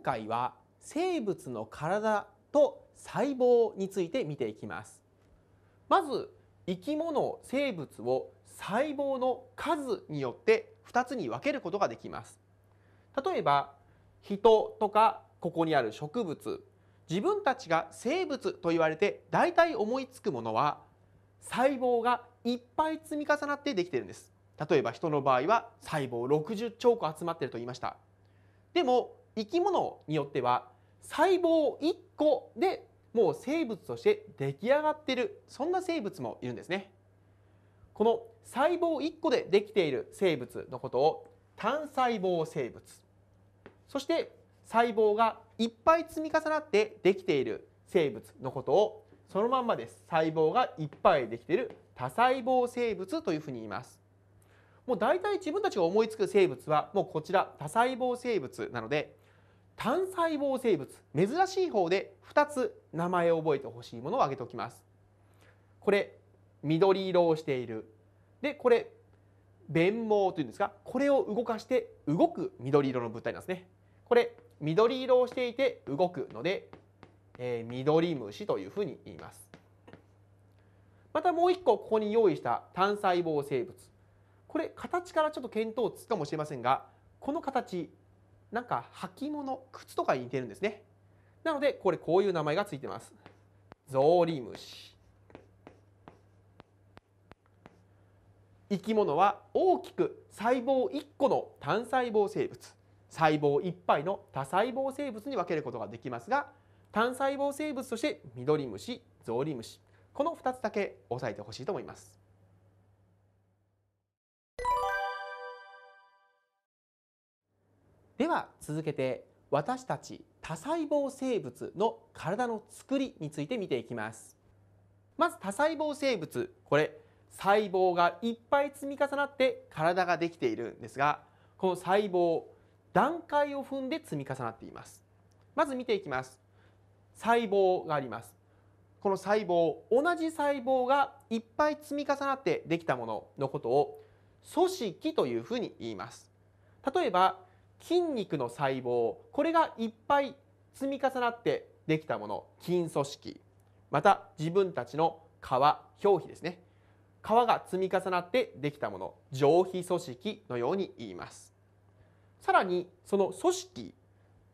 今回は生物の体と細胞について見ていきますまず生き物生物を細胞の数によって2つに分けることができます例えば人とかここにある植物自分たちが生物と言われて大体思いつくものは細胞がいっぱい積み重なってできてるんです例えば人の場合は細胞60兆個集まってると言いましたでも生き物によっては細胞1個でもう生物として出来上がっているそんな生物もいるんですねこの細胞1個でできている生物のことを単細胞生物そして細胞がいっぱい積み重なってできている生物のことをそのまんまです細胞がいっぱいできている多細胞生物というふうに言いますもうだいたい自分たちが思いつく生物はもうこちら多細胞生物なので単細胞生物珍しい方で2つ名前を覚えてほしいものを挙げておきますこれ緑色をしているでこれ弁毛というんですがこれを動かして動く緑色の物体なんですねこれ緑色をしていて動くので、えー、緑虫というふうに言いますまたもう一個ここに用意した単細胞生物これ形からちょっと見当つくかもしれませんがこの形なんか履物靴とかに似てるんですねなのでこれこういう名前がついてますゾウリムシ生き物は大きく細胞1個の単細胞生物細胞1杯の多細胞生物に分けることができますが単細胞生物としてミドリムシゾウリムシこの2つだけ押さえてほしいと思います。では続けて私たち多細胞生物の体の作りについて見ていきますまず多細胞生物これ細胞がいっぱい積み重なって体ができているんですがこの細胞段階を踏んで積み重なっていますまず見ていきます細胞がありますこの細胞同じ細胞がいっぱい積み重なってできたもののことを組織というふうに言います例えば筋肉の細胞これがいっぱい積み重なってできたもの筋組織また自分たちの皮表皮ですね皮が積み重なってできたもの上皮組織のように言いますさらにその組織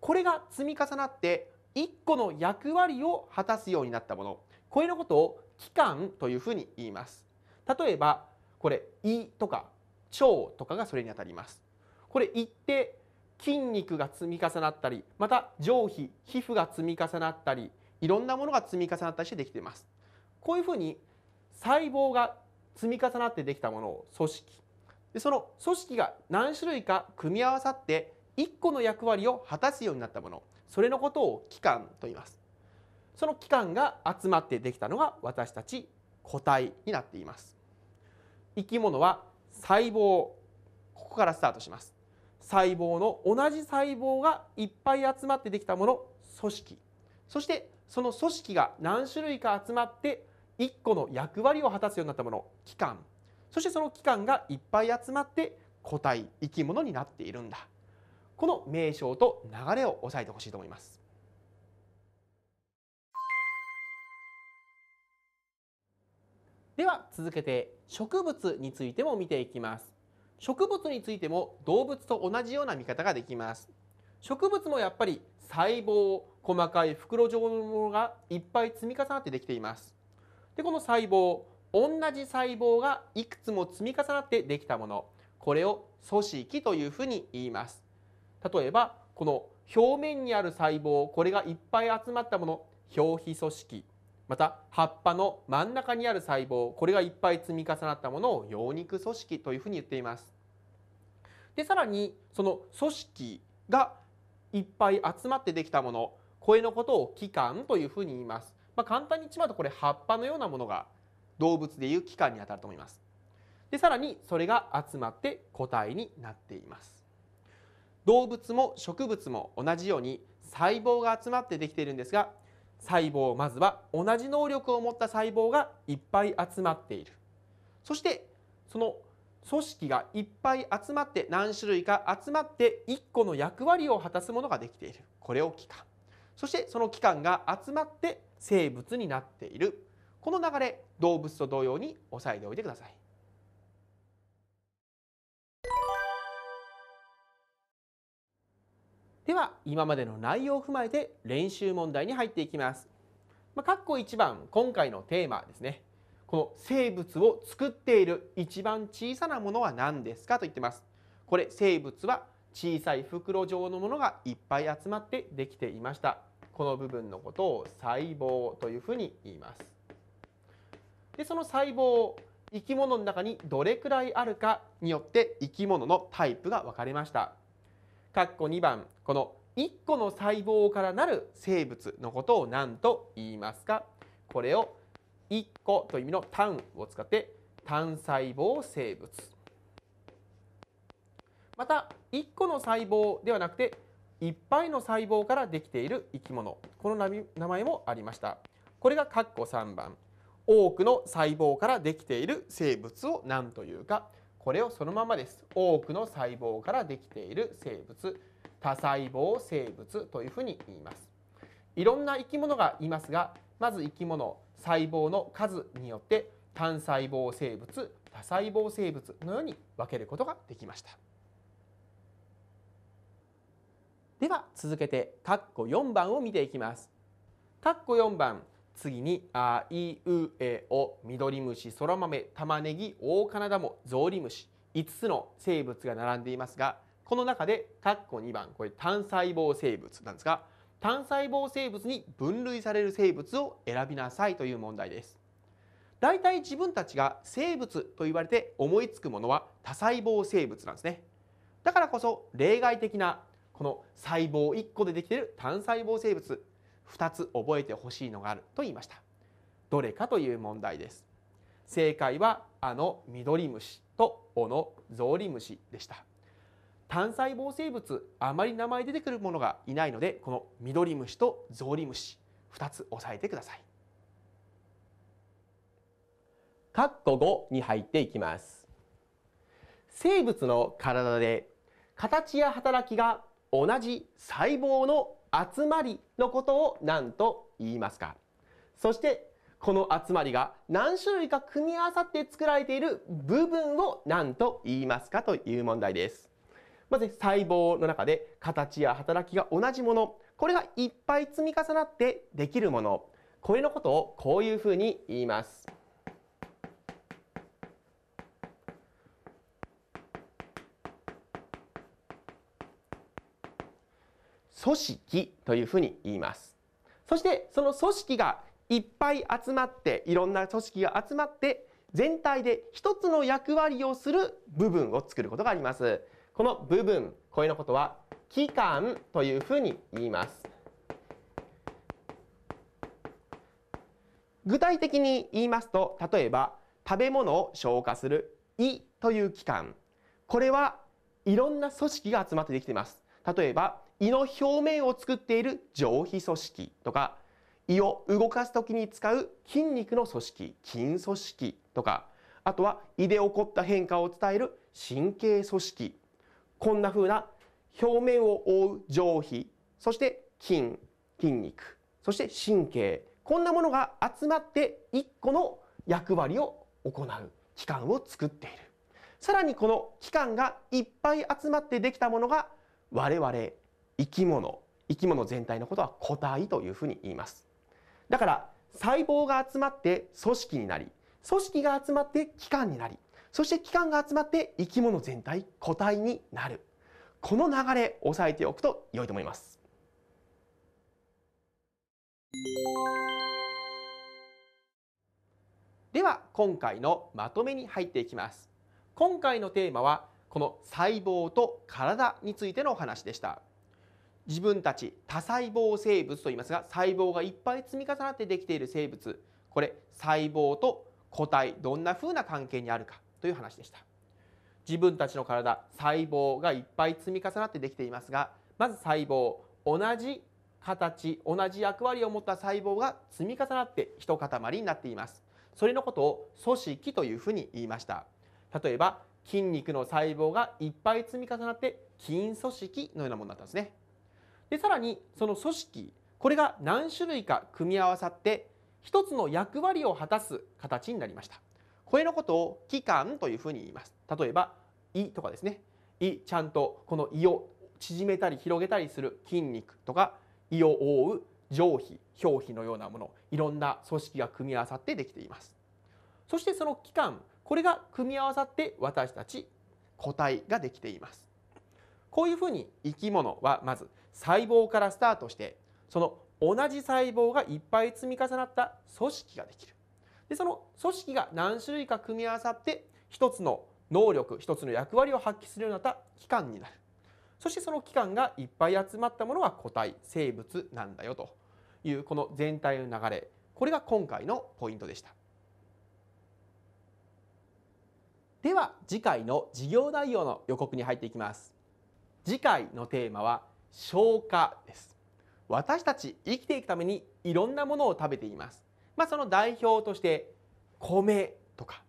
これが積み重なって1個の役割を果たすようになったものこれのことを器官というふうに言います例えばこれ胃とか腸とかがそれにあたりますこれ胃って筋肉が積み重なったりまた上皮皮膚が積み重なったりいろんなものが積み重なったりしてできていますこういうふうに細胞が積み重なってできたものを組織でその組織が何種類か組み合わさって1個の役割を果たすようになったものそれのことを器官と言いますその器官が集まってできたのが私たち個体になっています生き物は細胞ここからスタートします細胞の同じ細胞がいっぱい集まってできたもの組織そしてその組織が何種類か集まって1個の役割を果たすようになったもの器官そしてその器官がいっぱい集まって個体生き物になっているんだこの名称と流れを押さえてほしいと思います。では続けて植物についても見ていきます。植物についても動物と同じような見方ができます植物もやっぱり細胞細かい袋状のものがいっぱい積み重なってできていますでこの細胞同じ細胞がいくつも積み重なってできたものこれを組織というふうに言います例えばこの表面にある細胞これがいっぱい集まったもの表皮組織また葉っぱの真ん中にある細胞これがいっぱい積み重なったものを葉肉組織というふうに言っていますでさらにその組織がいっぱい集まってできたものこれのことを器官というふうに言います、まあ、簡単に言っちまうとこれ葉っぱのようなものが動物でいう器官にあたると思いますでさらにそれが集まって個体になっています動物も植物も同じように細胞が集まってできているんですが細胞まずは同じ能力を持った細胞がいっぱい集まっているそしてその組織がいっぱい集まって何種類か集まって1個の役割を果たすものができているこれを器官そしてその器官が集まって生物になっているこの流れ動物と同様に押さえておいてください。では今までの内容を踏まえて練習問題に入っていきます。まあ、括弧1番今回のテーマですねこの生物を作っている一番小さなものは何ですかと言ってます。これ生物は小さい袋状のものがいっぱい集まってできていました。この部分のことを細胞というふうに言います。でその細胞生き物の中にどれくらいあるかによって生き物のタイプが分かれました。括弧2番この1個の細胞からなる生物のことを何と言いますかこれを1個という意味の単を使って単細胞生物また1個の細胞ではなくていっぱいの細胞からできている生き物この名前もありましたこれが括弧3番多くの細胞からできている生物を何というかこれをそのままです多くの細胞からできている生物多細胞生物というふうに言いますいろんな生き物がいますがまず生き物細胞の数によって単細胞生物多細胞生物のように分けることができましたでは続けて括弧4番を見ていきます括弧4番次に、あいうえお、ミドリムシ、ソラマメ、玉ねぎ、オオカナダモ、ゾウリムシ、5つの生物が並んでいますが、この中で、カッコ2番、これ単細胞生物なんですが、単細胞生物に分類される生物を選びなさいという問題です。大体自分たちが生物と言われて思いつくものは多細胞生物なんですね。だからこそ例外的なこの細胞1個でできている単細胞生物2つ覚えてほしいのがあると言いました。どれかという問題です。正解はあのミドリムシとオノゾウリムシでした。単細胞生物あまり名前出てくるものがいないのでこのミドリムシとゾウリムシ2つ押さえてください。カッコ5に入っていきます。生物の体で形や働きが同じ細胞の集まりのことを何と言いますかそしてこの集まりが何種類か組み合わさって作られている部分を何と言いますかという問題です。まず細胞の中で形や働きが同じものこれがいっぱい積み重なってできるものこれのことをこういうふうに言います。組織というふうに言います。そしてその組織がいっぱい集まっていろんな組織が集まって全体で一つの役割をする部分を作ることがあります。この部分これのことは機関というふうに言います。具体的に言いますと例えば食べ物を消化する胃という器官これはいろんな組織が集まってできています例えば胃の表面を作っている上皮組織とか胃を動かす時に使う筋肉の組織筋組織とかあとは胃で起こった変化を伝える神経組織こんな風な表面を覆う上皮そして筋筋肉そして神経こんなものが集まって1個の役割を行う器官を作っているさらにこの器官がいっぱい集まってできたものが我々生き物生き物全体のことは個体というふうに言いますだから細胞が集まって組織になり組織が集まって器官になりそして器官が集まって生き物全体個体になるこの流れ押さえておくと良いと思いますでは今回のまとめに入っていきます今回のテーマはこの細胞と体についてのお話でした自分たち多細胞生物といいますが細胞がいっぱい積み重なってできている生物これ細胞と個体どんなふうな関係にあるかという話でした自分たちの体細胞がいっぱい積み重なってできていますがまず細胞同じ形同じ役割を持った細胞が積み重なって一塊になっていますそれのことを組織というふうに言いました例えば筋肉の細胞がいっぱい積み重なって筋組織のようなものだったんですねでさらにその組織これが何種類か組み合わさって一つの役割を果たす形になりましたこれのことを機関というふうに言います例えば胃とかですね胃ちゃんとこの胃を縮めたり広げたりする筋肉とか胃を覆う上皮表皮のようなものいろんな組織が組み合わさってできていますそしてその器官これが組み合わさって私たち個体ができていますこういうふうに生き物はまず細胞からスタートしてその同じ細胞がいっぱい積み重なった組織ができる。でその組織が何種類か組み合わさって一つの能力一つの役割を発揮するようになった器官になる。そしてその器官がいっぱい集まったものが個体生物なんだよというこの全体の流れこれが今回のポイントでした。では次回の授業内容の予告に入っていきます。次回のテーマは消化です私たち生きていくためにいろんなものを食べていますまあ、その代表として米とか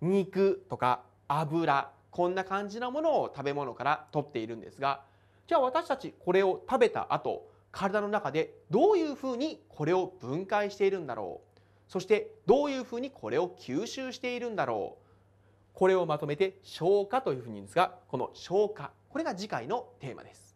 肉とか油こんな感じのものを食べ物から取っているんですがじゃあ私たちこれを食べた後体の中でどういうふうにこれを分解しているんだろうそしてどういうふうにこれを吸収しているんだろうこれをまとめて消化というふうに言うんですがこの消化これが次回のテーマです。